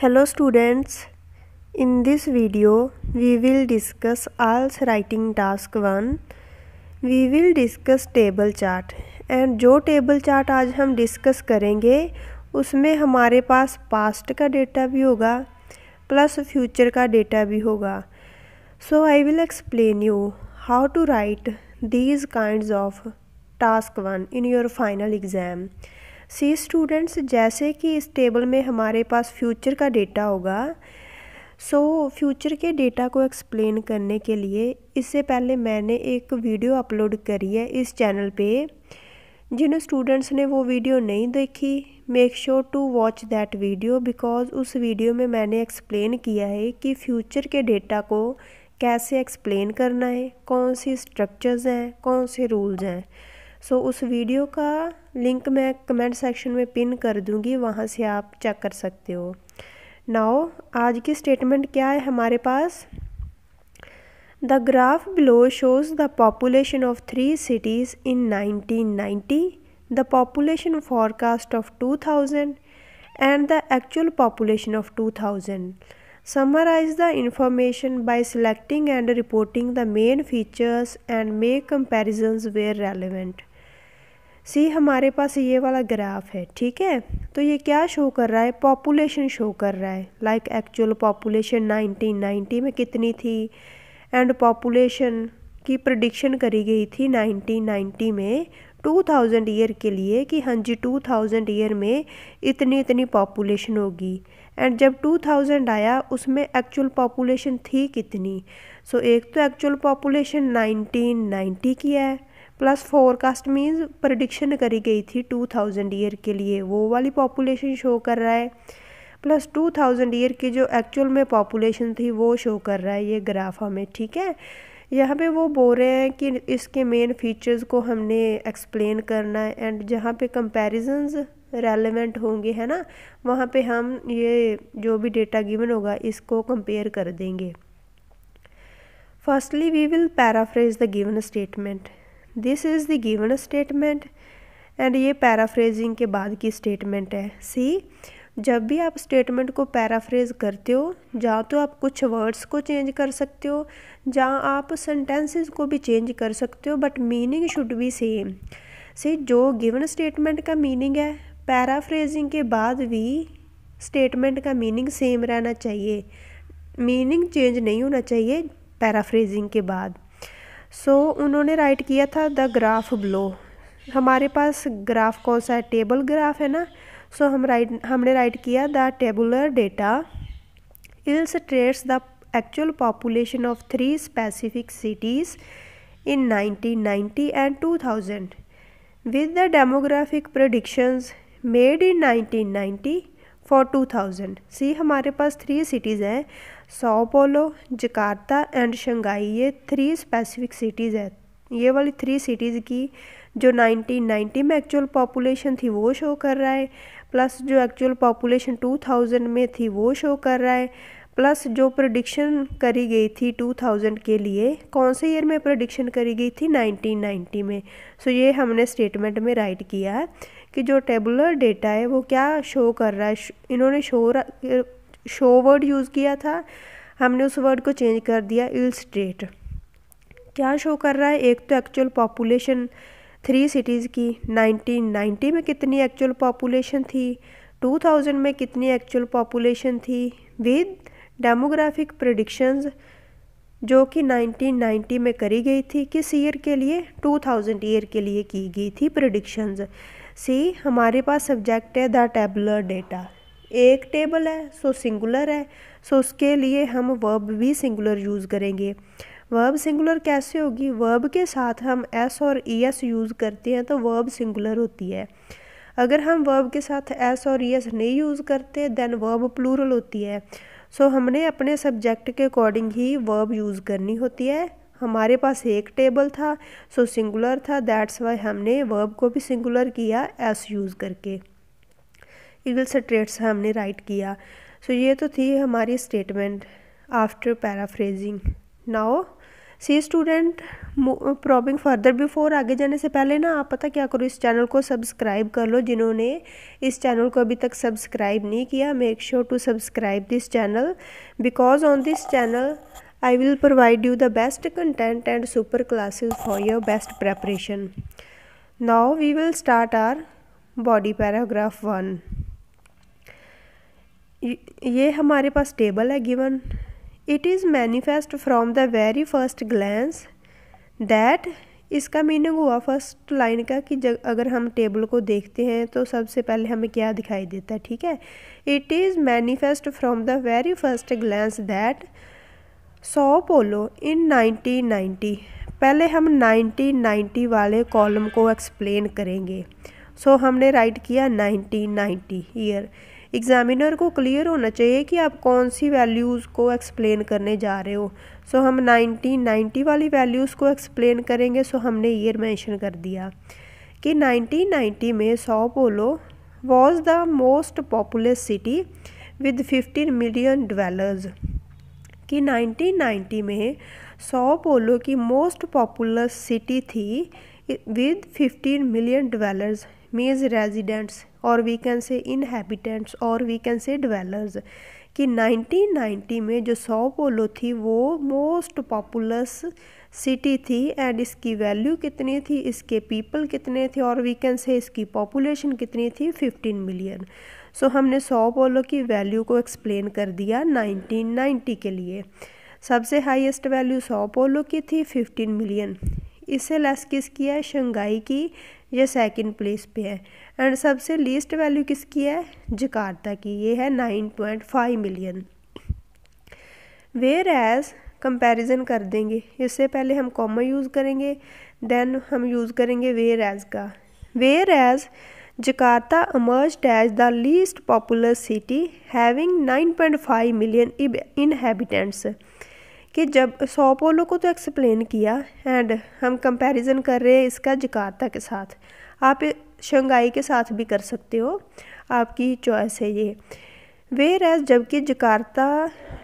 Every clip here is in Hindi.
Hello students, in this video we will discuss ALS writing task 1. We will discuss table chart and जो table chart आज हम discuss करेंगे उसमें हमारे पास past का data भी होगा plus future का data भी होगा So I will explain you how to write these kinds of task 1 in your final exam. See students जैसे कि इस टेबल में हमारे पास फ्यूचर का डेटा होगा सो so, फ्यूचर के डेटा को एक्सप्लेन करने के लिए इससे पहले मैंने एक वीडियो अपलोड करी है इस चैनल पे जिन स्टूडेंट्स ने वो वीडियो नहीं देखी make sure to watch that video because उस वीडियो में मैंने एक्सप्लेन किया है कि फ्यूचर के डेटा को कैसे एक्सप्लेन करना है कौन सी स्ट्रक्चर्स हैं कौन से रूल्स हैं सो उस वीडियो का लिंक मैं कमेंट सेक्शन में पिन कर दूंगी वहाँ से आप चेक कर सकते हो नाओ आज की स्टेटमेंट क्या है हमारे पास the graph below shows the population of three cities in nineteen ninety the population forecast of two thousand and the actual population of two thousand summarise the information by selecting and reporting the main features and make comparison where relevant see हमारे पास ये वाला ग्राफ है ठीक है तो ये क्या शो कर रहा है पॉपुलेशन शो कर रहा है लाइक एक्चुअल पॉपुलेशन 1990 में कितनी थी एंड पॉपुलेशन की प्रडिक्शन करी गई थी 1990 में 2000 ईयर के लिए कि हाँ जी 2000 ईयर में इतनी इतनी पॉपुलेशन होगी एंड जब 2000 आया उसमें एक्चुअल पॉपुलेशन थी कितनी सो so, एक तो एक्चुअल पॉपुलेशन 1990 की है प्लस फोरकास्ट मीन्स प्रडिक्शन करी गई थी टू थाउजेंड ईयर के लिए वो वाली पॉपुलेशन शो कर रहा है प्लस टू थाउजेंड ईयर की जो एक्चुअल में पॉपुलेशन थी वो शो कर रहा है ये ग्राफ हमें ठीक है यहाँ पे वो बोल रहे हैं कि इसके मेन फीचर्स को हमने एक्सप्लेन करना है एंड जहाँ पे कंपैरिजंस रेलिवेंट होंगे है ना वहाँ पे हम ये जो भी डेटा गिवन होगा इसको कंपेयर कर देंगे firstly we will paraphrase the given statement this is the given statement and ये पैराफ्रेजिंग के बाद की स्टेटमेंट है सी जब भी आप स्टेटमेंट को पैराफ्रेज करते हो या तो आप कुछ वर्ड्स को चेंज कर सकते हो या आप सेंटेंसेस को भी चेंज कर सकते हो but meaning should be same से जो गिवन स्टेटमेंट का मीनिंग है पैराफ्रेजिंग के बाद भी स्टेटमेंट का मीनिंग सेम रहना चाहिए मीनिंग चेंज नहीं होना चाहिए पैराफ्रेजिंग के बाद सो so, उन्होंने राइट किया था द ग्राफ ब्लो हमारे पास ग्राफ कौन सा है टेबल ग्राफ है ना सो so, हम राइट हमने राइट किया the tabular data illustrates the actual population of three specific cities in 1990 and 2000 with the demographic predictions made in 1990 for 2000 see हमारे पास थ्री सिटीज़ हैं पोलो जकार्ता एंड शंघाई ये थ्री स्पेसिफिक सिटीज़ है ये वाली थ्री सिटीज़ की जो 1990 में एक्चुअल पॉपुलेशन थी वो शो कर रहा है प्लस जो एक्चुअल पॉपुलेशन 2000 में थी वो शो कर रहा है प्लस जो प्रोडिक्शन करी गई थी 2000 के लिए कौन से ईयर में प्रोडिक्शन करी गई थी 1990 में सो ये हमने स्टेटमेंट में राइट किया है कि जो टेबुलर डेटा है वो क्या शो कर रहा है इन्होंने शो शो वर्ड यूज़ किया था हमने उस वर्ड को चेंज कर दिया इल स्टेट क्या शो कर रहा है एक तो एक्चुअल पॉपुलेशन थ्री सिटीज़ की 1990 में कितनी एक्चुअल पॉपुलेशन थी 2000 में कितनी एक्चुअल पॉपुलेशन थी विद डेमोग्राफिक प्रडिक्शंस जो कि 1990 में करी गई थी किस ईयर के लिए 2000 ईयर के लिए की गई थी प्रडिक्शंस सी हमारे पास सब्जेक्ट है द टेबलर डेटा एक टेबल है सो सिंगुलर है सो उसके लिए हम वर्ब भी सिंगुलर यूज़ करेंगे वर्ब सिंगुलर कैसे होगी वर्ब के साथ हम एस और ई एस यूज़ करते हैं तो वर्ब सिंगुलर होती है अगर हम वर्ब के साथ एस और ई एस नहीं यूज़ करते देन वर्ब प्लूरल होती है सो so, हमने अपने सब्जेक्ट के अकॉर्डिंग ही वर्ब यूज़ करनी होती है हमारे पास एक टेबल था सो so सिंगुलर था दैट्स वाई हमने वर्ब को भी सिंगुलर किया एस यूज़ करके इगल सट्रेट्स हमने राइट किया सो so, ये तो थी हमारी statement after paraphrasing now see student probing further before आगे जाने से पहले ना आप पता क्या करो इस चैनल को सब्सक्राइब कर लो जिन्होंने इस चैनल को अभी तक सब्सक्राइब नहीं किया make sure to subscribe this channel because on this channel I will provide you the best content and super classes for your best preparation now we will start our body paragraph one ये हमारे पास टेबल है given it is manifest from the very first glance that इसका मीनिंग हुआ फर्स्ट लाइन का कि जब अगर हम टेबल को देखते हैं तो सबसे पहले हमें क्या दिखाई देता है ठीक है it is manifest from the very first glance that Sao Paulo इन 1990 पहले हम 1990 वाले कॉलम को एक्सप्लेन करेंगे सो so, हमने राइट किया 1990 ईयर एग्ज़ामिनर को क्लियर होना चाहिए कि आप कौन सी वैल्यूज़ को एक्सप्लेन करने जा रहे हो सो हम 1990 वाली वैल्यूज़ को एक्सप्लेन करेंगे सो हमने ईयर मेंशन कर दिया कि 1990 में Sao Paulo was the most popular city with 15 million dwellers कि 1990 में सौ पोलो की मोस्ट पॉपुलर सिटी थी with 15 million dwellers means residents और वी कैन से इनहेबिटेंट्स और वी कैन से डिवेलर्स कि 1990 में जो सौ पोलो थी वो मोस्ट पॉपुलस सिटी थी एंड इसकी वैल्यू कितनी थी इसके पीपल कितने थे और वी कैन से इसकी पॉपुलेशन कितनी थी 15 मिलियन सो so, हमने सौ पोलो की वैल्यू को एक्सप्लेन कर दिया 1990 के लिए सबसे हाईएस्ट वैल्यू सौ पोलो की थी 15 मिलियन इससे लेस किस की है शंघाई की ये सेकंड प्लेस पे है एंड सबसे लीस्ट वैल्यू किसकी है जकार्ता की ये है nine point five million whereas comparison कर देंगे इससे पहले हम कॉमा यूज़ करेंगे देन हम यूज़ करेंगे वेयर एज़ का whereas Jakarta emerge as the least popular city having 9.5 million inhabitants कि जब सौपोलो को तो एक्सप्लेन किया एंड हम कंपैरिजन कर रहे हैं इसका जकार्ता के साथ आप शंघाई के साथ भी कर सकते हो आपकी चॉइस है ये वेर एज जबकि जकार्ता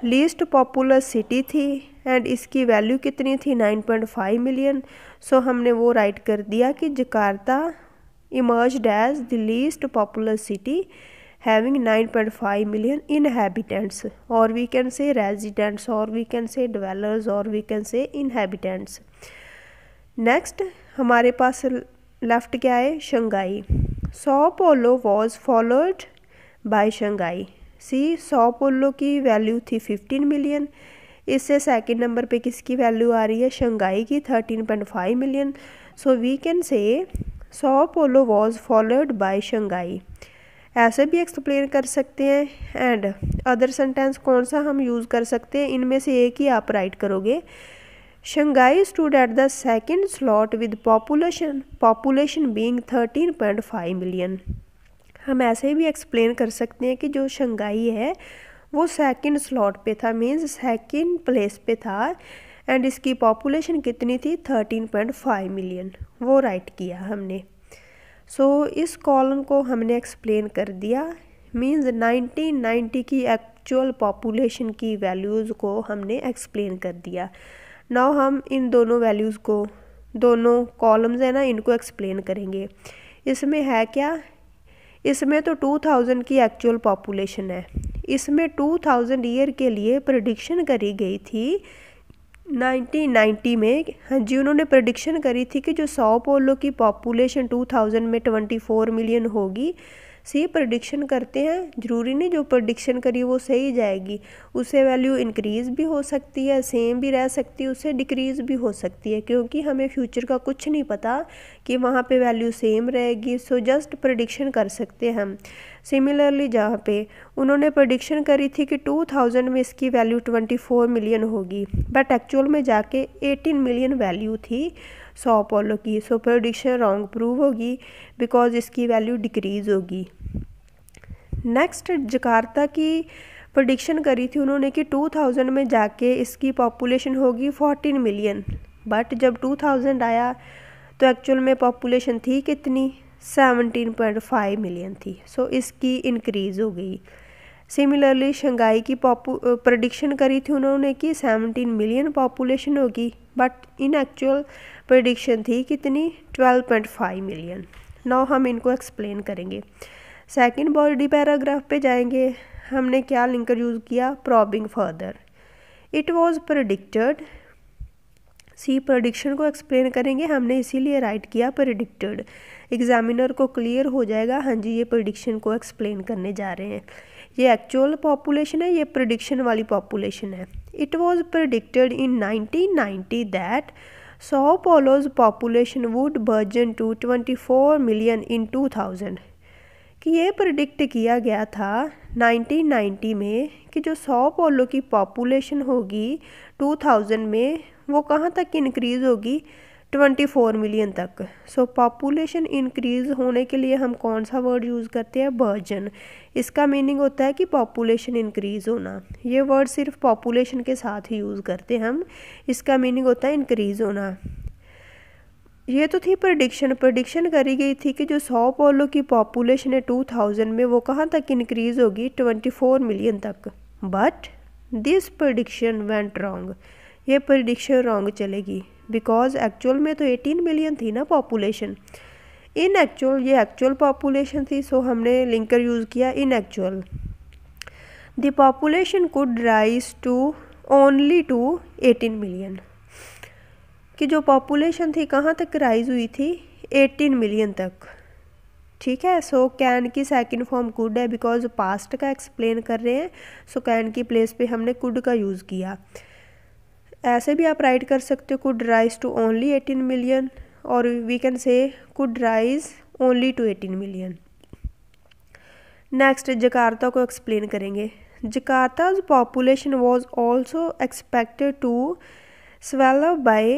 लीस्ट पॉपुलर सिटी थी एंड इसकी वैल्यू कितनी थी 9.5 मिलियन सो हमने वो राइट कर दिया कि Jakarta emerge as the least popular city having 9.5 million inhabitants और वी कैन से रेजिडेंट्स और वी कैन से डवेलर्स और we can say inhabitants next हमारे पास लेफ्ट क्या है Shanghai Sao Paulo was followed by Shanghai सी सौ पोलो की वैल्यू थी फिफ्टीन मिलियन इससे सेकंड नंबर पे किसकी वैल्यू आ रही है शंघाई की thirteen point five million so we can से सौ Paulo was followed by Shanghai ऐसे भी एक्सप्लेन कर सकते हैं एंड अदर सेंटेंस कौन सा हम यूज़ कर सकते हैं इनमें से एक ही आप राइट करोगे Shanghai stood at the second slot with population population being 13.5 million. हम ऐसे भी एक्सप्लेन कर सकते हैं कि जो शंघाई है वो सेकंड स्लॉट पे था मींस सेकंड प्लेस पे था एंड इसकी पॉपुलेशन कितनी थी 13.5 मिलियन वो राइट किया हमने सो so, इस कॉलम को हमने एक्सप्लेन कर दिया मींस 1990 की एक्चुअल पॉपुलेशन की वैल्यूज़ को हमने एक्सप्लेन कर दिया नाउ हम इन दोनों वैल्यूज़ को दोनों कॉलम्स हैं ना इनको एक्सप्लेन करेंगे इसमें है क्या इसमें तो टू थाउजेंड की एक्चुअल पॉपुलेशन है इसमें टू थाउजेंड ईयर के लिए प्रडिक्शन करी गई थी 1990 में हाँ जी उन्होंने प्रडिक्शन करी थी कि जो सौ पोलो की पॉपुलेशन 2000 में 24 मिलियन होगी से प्रडिक्शन करते हैं ज़रूरी नहीं जो प्रडिक्शन करी वो सही जाएगी उससे वैल्यू इंक्रीज़ भी हो सकती है सेम भी रह सकती है उससे डिक्रीज़ भी हो सकती है क्योंकि हमें फ्यूचर का कुछ नहीं पता कि वहाँ पे वैल्यू सेम रहेगी सो जस्ट प्रडिक्शन कर सकते हैं हम सिमिलरली जहाँ पे उन्होंने प्रडिक्शन करी थी कि थाउजेंड में इसकी वैल्यू फोर मिलियन होगी बट एक्चुअल में जाके एटीन मिलियन वैल्यू थी सौ अपोलो की सो प्रोडिक्शन रॉन्ग प्रूव होगी बिकॉज इसकी वैल्यू डिक्रीज़ होगी नेक्स्ट जकार्ता की प्रोडिक्शन करी थी उन्होंने कि 2000 में जाके इसकी पॉपुलेशन होगी 14 मिलियन बट जब 2000 आया तो एक्चुअल में पॉपुलेशन थी कितनी 17.5 मिलियन थी सो so, इसकी इंक्रीज़ हो गई सिमिलरली शंघाई की पॉपू प्रडिक्शन करी थी उन्होंने कि 17 मिलियन पॉपुलेशन होगी बट इन एक्चुअल प्रडिक्शन थी कितनी 12.5 मिलियन नौ हम इनको एक्सप्लेन करेंगे सेकंड बॉडी पैराग्राफ पे जाएंगे हमने क्या लिंकर यूज़ किया probing further it was predicted सी प्रडिक्शन को एक्सप्लेन करेंगे हमने इसीलिए राइट किया प्रडिक्टेड एग्जामिनर को क्लियर हो जाएगा हाँ जी ये प्रडिक्शन को एक्सप्लेन करने जा रहे हैं ये एक्चुअल पॉपुलेशन है ये प्रडिक्शन वाली पॉपुलेशन है it was predicted in 1990 that Sao Paulo's population would burgeon to 24 million in 2000 कि ये प्रडिक्ट किया गया था 1990 में कि जो सौ पोलो की पॉपुलेशन होगी 2000 में वो कहाँ तक इंक्रीज़ होगी 24 मिलियन तक सो पॉपुलेशन इंक्रीज होने के लिए हम कौन सा वर्ड यूज़ करते हैं बर्जन इसका मीनिंग होता है कि पॉपुलेशन इंक्रीज होना ये वर्ड सिर्फ पॉपुलेशन के साथ ही यूज़ करते हैं हम इसका मीनिंग होता है इंक्रीज होना ये तो थी प्रडिक्शन प्रडिक्शन करी गई थी कि जो सौ पोलो की पॉपुलेशन है टू थाउजेंड में वो कहाँ तक इंक्रीज होगी ट्वेंटी फोर मिलियन तक but this prediction went wrong ये प्रडिक्शन रॉन्ग चलेगी बिकॉज एक्चुअल में तो 18 मिलियन थी ना पॉपुलेशन इन एक्चुअल ये एक्चुअल पॉपुलेशन थी सो हमने लिंकर यूज़ किया in actual the population could rise to only to 18 million कि जो पॉपुलेशन थी कहाँ तक राइज हुई थी 18 मिलियन तक ठीक है सो कैन की सेकेंड फॉर्म कुड है बिकॉज पास्ट का एक्सप्लेन कर रहे हैं सो so, कैन की प्लेस पे हमने कुड का यूज़ किया ऐसे भी आप राइट कर सकते हो could rise to only eighteen million और we can say could rise only to eighteen million next Jakarta को एक्सप्लेन करेंगे Jakarta's population was also expected to swell by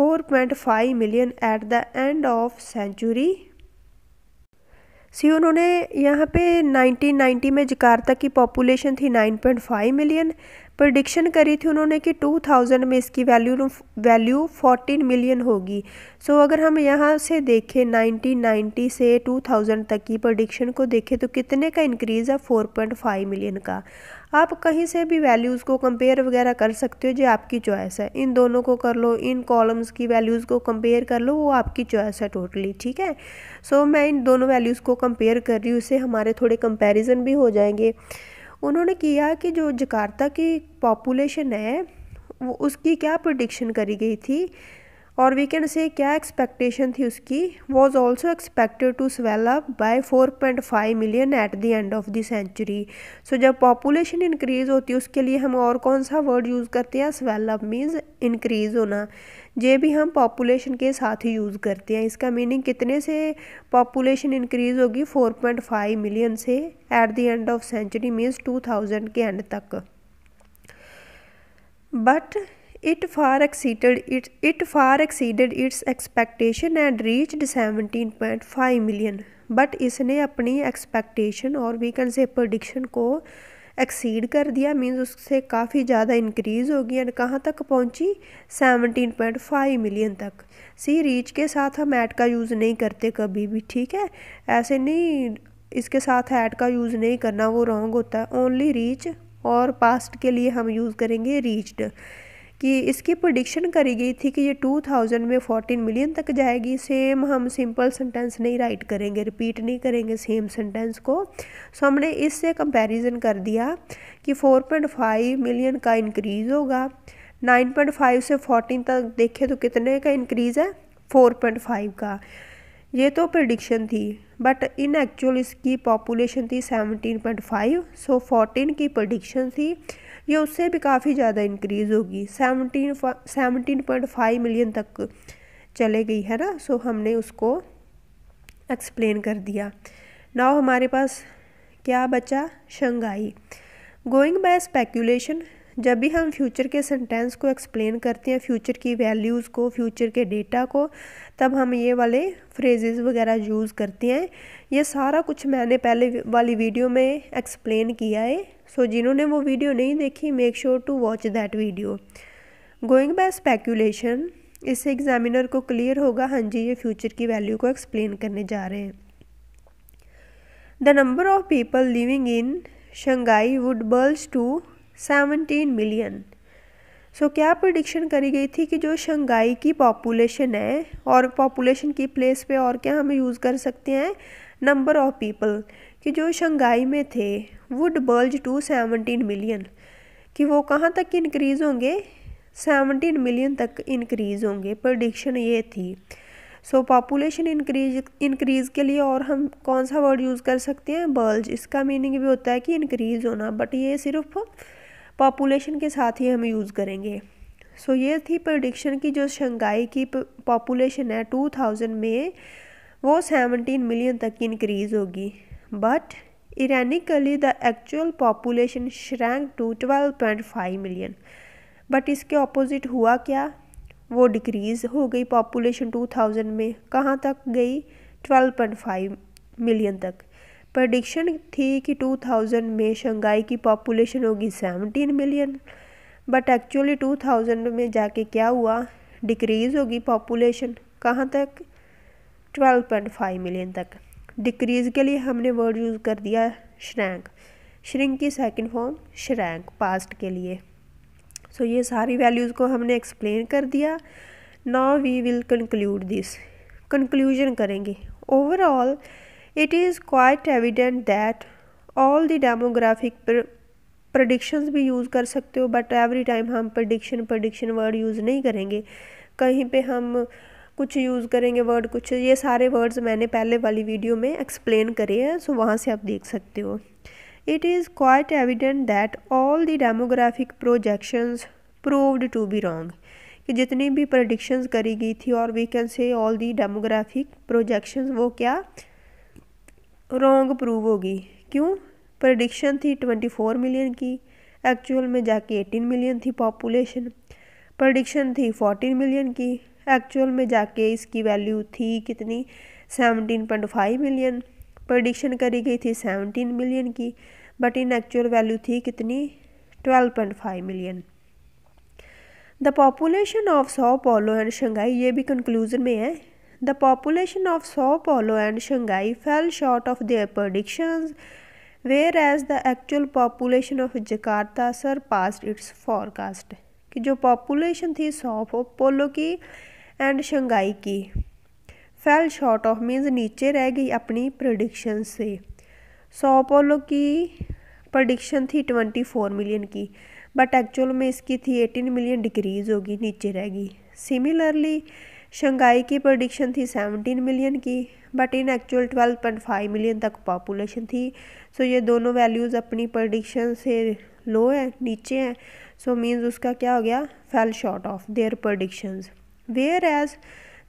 4.5 million at the end of century सी उन्होंने यहाँ पे 1990 में जकार्ता की पॉपुलेशन थी 9.5 मिलियन प्रडिक्शन करी थी उन्होंने कि 2000 में इसकी वैल्यू वैल्यू 14 मिलियन होगी सो so, अगर हम यहाँ से देखें 1990 से 2000 तक की प्रडिक्शन को देखें तो कितने का इंक्रीज़ है 4.5 मिलियन का आप कहीं से भी वैल्यूज़ को कंपेयर वगैरह कर सकते हो जो आपकी चॉइस है इन दोनों को कर लो इन कॉलम्स की वैल्यूज़ को कंपेयर कर लो वो आपकी चॉइस है टोटली ठीक है सो so, मैं इन दोनों वैल्यूज़ को कंपेयर कर रही हूँ इससे हमारे थोड़े कंपेरिजन भी हो जाएंगे उन्होंने किया कि जो जकार्ता की पॉपुलेशन है वो उसकी क्या प्रडिक्शन करी गई थी और वी कैन से क्या एक्सपेक्टेशन थी उसकी was also expected to swell up by 4.5 million at the end of the century so जब पॉपुलेशन इंक्रीज़ होती है उसके लिए हम और कौन सा वर्ड यूज़ करते हैं स्वेल अप मीन्स इंक्रीज़ होना ये भी हम पॉपुलेशन के साथ ही यूज़ करते हैं इसका मीनिंग कितने से पॉपुलेशन इंक्रीज़ होगी 4.5 मिलियन से at the end of century means 2000 के एंड तक but it far exceeded it it far exceeded its expectation and reached 17.5 million but इसने अपनी एक्सपेक्टेशन और वी कैन से प्रोडिक्शन को एक्सीड कर दिया मीन्स उससे काफ़ी ज़्यादा इंक्रीज़ हो गई एंड कहाँ तक पहुँची 17.5 मिलियन तक सी रीच के साथ हम ऐड का यूज़ नहीं करते कभी भी ठीक है ऐसे नहीं इसके साथ ऐड का यूज़ नहीं करना वो रॉन्ग होता है ओनली रीच और पास्ट के लिए हम यूज़ करेंगे रीच्ड कि इसकी प्रोडिक्शन करी गई थी कि ये 2000 में 14 मिलियन तक जाएगी सेम हम सिंपल सेंटेंस नहीं राइट करेंगे रिपीट नहीं करेंगे सेम सेंटेंस को सो हमने इससे कंपैरिजन कर दिया कि 4.5 मिलियन का इंक्रीज़ होगा 9.5 से 14 तक देखें तो कितने का इंक्रीज़ है 4.5 का ये तो प्रडिक्शन थी बट इन एक्चुअल इसकी पॉपुलेशन थी 17.5 सो so 14 की प्रडिक्शन थी ये उससे भी काफ़ी ज़्यादा इंक्रीज़ होगी seventeen seventeen point five million तक चले गई है ना सो हमने उसको एक्सप्लेन कर दिया नाउ हमारे पास क्या बचा शंघाई गोइंग बाय स्पेकुलेशन जब भी हम फ्यूचर के सेंटेंस को एक्सप्लेन करते हैं फ्यूचर की वैल्यूज़ को फ्यूचर के डेटा को तब हम ये वाले फ्रेजेस वगैरह यूज़ करते हैं ये सारा कुछ मैंने पहले वाली वीडियो में एक्सप्लेन किया है सो जिन्होंने वो वीडियो नहीं देखी make sure to watch that video going by speculation इससे एग्जामिनर को क्लियर होगा हाँ जी ये फ्यूचर की वैल्यू को एक्सप्लेन करने जा रहे हैं the number of people living in Shanghai would bulge to seventeen million so क्या प्रडिक्शन करी गई थी कि जो शंघाई की पॉपुलेशन है और पॉपुलेशन की प्लेस पे और क्या हम यूज़ कर सकते हैं नंबर ऑफ पीपल कि जो शंघाई में थे would bulge to seventeen million कि वो कहाँ तक इनक्रीज़ होंगे सेवनटीन मिलियन तक इनक्रीज़ होंगे प्रडिक्शन ये थी सो पॉपुलेशन इंक्रीज इंक्रीज़ के लिए और हम कौन सा वर्ड यूज़ कर सकते हैं बल्ज इसका मीनिंग भी होता है कि इंक्रीज़ होना बट ये सिर्फ पॉपुलेशन के साथ ही हम यूज़ करेंगे सो so, ये थी प्रडिक्शन की जो शंघाई की पॉपुलेशन है 2000 में वो 17 मिलियन तक की इंक्रीज़ होगी but ironically the actual population shrank to 12.5 million but इसके ऑपोजिट हुआ क्या वो डिक्रीज़ हो गई पॉपुलेशन 2000 में कहाँ तक गई 12.5 मिलियन तक प्रडिक्शन थी कि 2000 में शंघाई की पॉपुलेशन होगी 17 मिलियन बट एक्चुअली 2000 में जाके क्या हुआ डिक्रीज़ होगी पॉपुलेशन कहाँ तक 12.5 मिलियन तक डिक्रीज़ के लिए हमने वर्ड यूज़ कर दिया श्रैंक श्रिंक की सेकंड फॉर्म श्रैंक पास्ट के लिए सो so, ये सारी वैल्यूज़ को हमने एक्सप्लेन कर दिया now we will conclude this conclusion करेंगे overall It is quite evident that all the demographic predictions भी use कर सकते हो but every time हम prediction prediction word use नहीं करेंगे कहीं पे हम कुछ use करेंगे word कुछ ये सारे words मैंने पहले वाली video में explain करे हैं so वहाँ से आप देख सकते हो it is quite evident that all the demographic projections proved to be wrong कि जितनी भी predictions करी गई थी और we can say all the demographic projections वो क्या रोंग प्रूव होगी क्यों प्रडिक्शन थी ट्वेंटी फोर मिलियन की एक्चुअल में जाके एटीन मिलियन थी पॉपुलेशन प्रडिक्शन थी फोर्टीन मिलियन की एक्चुअल में जाके इसकी वैल्यू थी कितनी seventeen point five million prediction करी गई थी सेवनटीन मिलियन की बट इन एक्चुअल वैल्यू थी कितनी twelve point five million the population of Sao Paulo and Shanghai ये भी कंक्लूजन में है The population of Sao Paulo and Shanghai fell short of their predictions, whereas the actual population of Jakarta surpassed its forecast. कि जो population थी Sao Paulo की and Shanghai की fell short of means नीचे रह गई अपनी प्रडिक्शन से Sao Paulo की prediction थी 24 million मिलियन की बट एक्चुअल में इसकी थी एटीन मिलियन डिक्रीज़ होगी नीचे रह गई सिमिलरली शंघाई की प्रोडिक्शन थी 17 मिलियन की बट इन एक्चुअल 12.5 मिलियन तक पॉपुलेशन थी सो so ये दोनों वैल्यूज़ अपनी प्रोडिक्शन से लो है नीचे हैं सो मीन्स उसका क्या हो गया fell short of their predictions whereas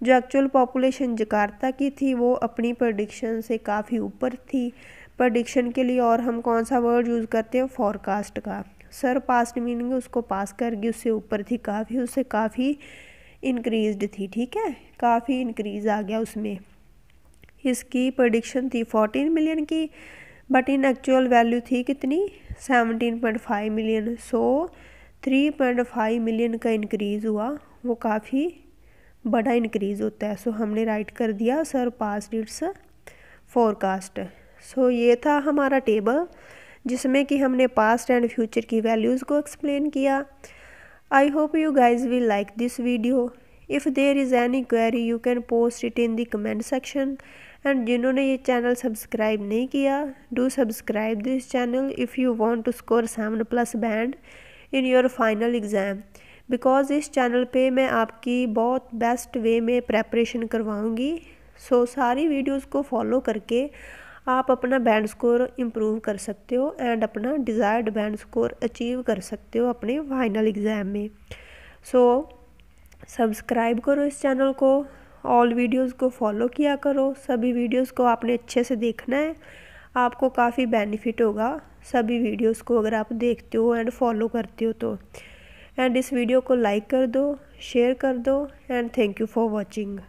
जो एक्चुअल पॉपुलेशन जकार्ता की थी वो अपनी प्रोडिक्शन से काफ़ी ऊपर थी प्रडिक्शन के लिए और हम कौन सा वर्ड यूज़ करते हैं फॉरकास्ट का सर पास्ट मीनिंग उसको पास कर गई उससे ऊपर थी काफ़ी उससे काफ़ी इंक्रीज्ड थी ठीक है काफ़ी इंक्रीज आ गया उसमें इसकी प्रोडिक्शन थी फोर्टीन मिलियन की बट इन एक्चुअल वैल्यू थी कितनी seventeen point five million so three point five million का इंक्रीज़ हुआ वो काफ़ी बड़ा इंक्रीज़ होता है सो हमने राइट कर दिया surpass its forecast so ये था हमारा टेबल जिसमें कि हमने पास्ट एंड फ्यूचर की वैल्यूज़ को एक्सप्लेन किया I hope you guys we like this video if there is any query you can post it in the comment section and जिन्होंने ये चैनल सब्सक्राइब नहीं किया do subscribe this channel if you want to score seven plus band in your final exam because इस चैनल पे मैं आपकी बहुत बेस्ट वे में प्रेपरेशन करवाऊँगी सो so, सारी वीडियोस को फॉलो करके आप अपना बैंड स्कोर इम्प्रूव कर सकते हो एंड अपना डिज़ायर्ड बैंड स्कोर अचीव कर सकते हो अपने फाइनल एग्ज़ाम में सो so, सब्सक्राइब करो इस चैनल को ऑल वीडियोस को फॉलो किया करो सभी वीडियोस को आपने अच्छे से देखना है आपको काफ़ी बेनिफिट होगा सभी वीडियोस को अगर आप देखते हो एंड फॉलो करते हो तो एंड इस वीडियो को लाइक कर दो शेयर कर दो and thank you for watching